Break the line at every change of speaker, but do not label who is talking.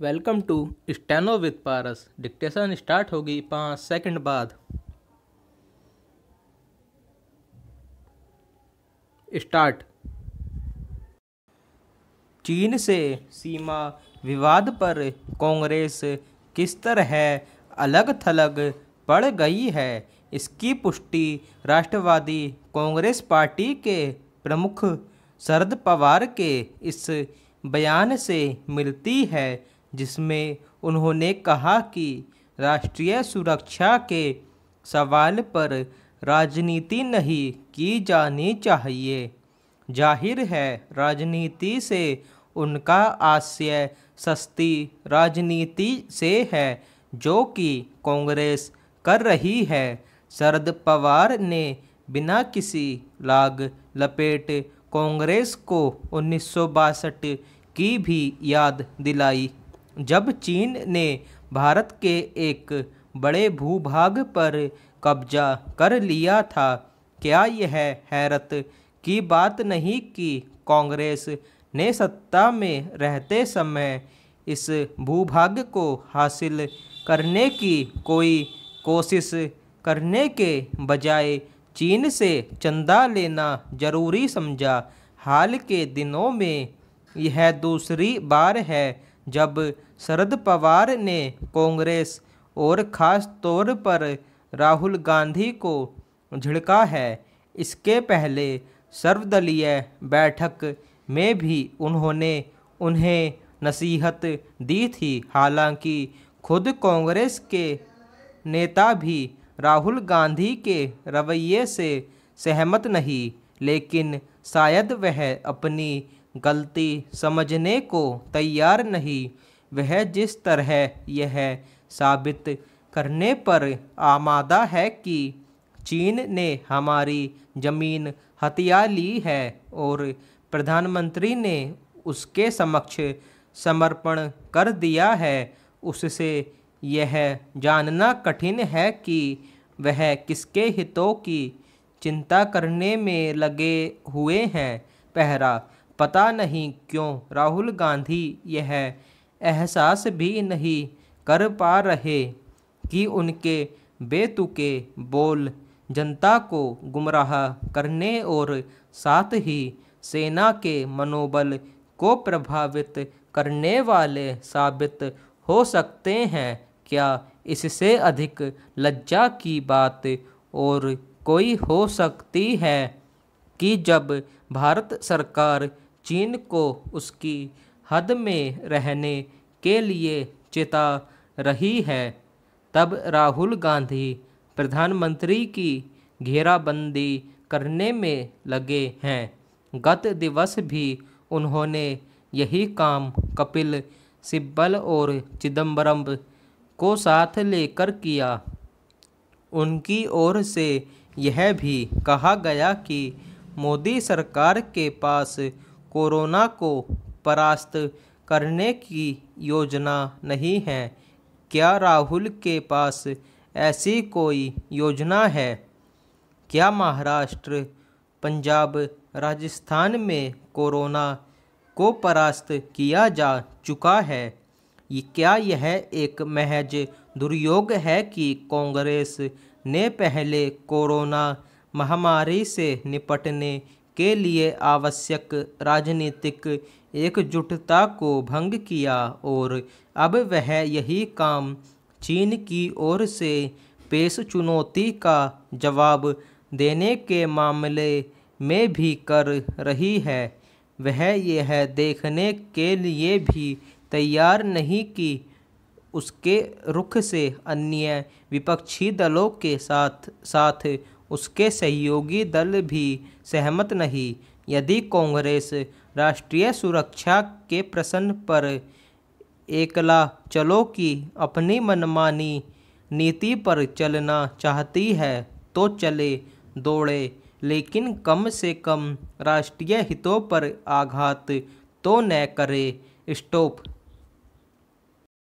welcome to steno with Paras dictation start होगी पाँच second बाद स्टार्ट चीन से सीमा विवाद पर कांग्रेस किस तरह अलग थलग पड़ गई है इसकी पुष्टि राष्ट्रवादी कांग्रेस पार्टी के प्रमुख शरद पवार के इस बयान से मिलती है जिसमें उन्होंने कहा कि राष्ट्रीय सुरक्षा के सवाल पर राजनीति नहीं की जानी चाहिए जाहिर है राजनीति से उनका आशय सस्ती राजनीति से है जो कि कांग्रेस कर रही है शरद पवार ने बिना किसी लाग लपेट कांग्रेस को उन्नीस की भी याद दिलाई जब चीन ने भारत के एक बड़े भूभाग पर कब्जा कर लिया था क्या यह हैरत की बात नहीं कि कांग्रेस ने सत्ता में रहते समय इस भूभाग को हासिल करने की कोई कोशिश करने के बजाय चीन से चंदा लेना जरूरी समझा हाल के दिनों में यह दूसरी बार है जब शरद पवार ने कांग्रेस और ख़ास तौर पर राहुल गांधी को झिड़का है इसके पहले सर्वदलीय बैठक में भी उन्होंने उन्हें नसीहत दी थी हालांकि खुद कांग्रेस के नेता भी राहुल गांधी के रवैये से सहमत नहीं लेकिन शायद वह अपनी गलती समझने को तैयार नहीं वह जिस तरह यह साबित करने पर आमादा है कि चीन ने हमारी ज़मीन हथिया ली है और प्रधानमंत्री ने उसके समक्ष समर्पण कर दिया है उससे यह जानना कठिन है कि वह किसके हितों की चिंता करने में लगे हुए हैं पहरा पता नहीं क्यों राहुल गांधी यह एहसास भी नहीं कर पा रहे कि उनके बेतुके बोल जनता को गुमराह करने और साथ ही सेना के मनोबल को प्रभावित करने वाले साबित हो सकते हैं क्या इससे अधिक लज्जा की बात और कोई हो सकती है कि जब भारत सरकार चीन को उसकी हद में रहने के लिए चेता रही है तब राहुल गांधी प्रधानमंत्री की घेराबंदी करने में लगे हैं गत दिवस भी उन्होंने यही काम कपिल सिब्बल और चिदम्बरम को साथ लेकर किया उनकी ओर से यह भी कहा गया कि मोदी सरकार के पास कोरोना को परास्त करने की योजना नहीं है क्या राहुल के पास ऐसी कोई योजना है क्या महाराष्ट्र पंजाब राजस्थान में कोरोना को परास्त किया जा चुका है क्या यह एक महज दुर्योग है कि कांग्रेस ने पहले कोरोना महामारी से निपटने के लिए आवश्यक राजनीतिक एकजुटता को भंग किया और अब वह यही काम चीन की ओर से पेश चुनौती का जवाब देने के मामले में भी कर रही है वह यह देखने के लिए भी तैयार नहीं कि उसके रुख से अन्य विपक्षी दलों के साथ साथ उसके सहयोगी दल भी सहमत नहीं यदि कांग्रेस राष्ट्रीय सुरक्षा के प्रश्न पर एकला चलो कि अपनी मनमानी नीति पर चलना चाहती है तो चले दौड़े लेकिन कम से कम राष्ट्रीय हितों पर आघात तो न करे स्टॉप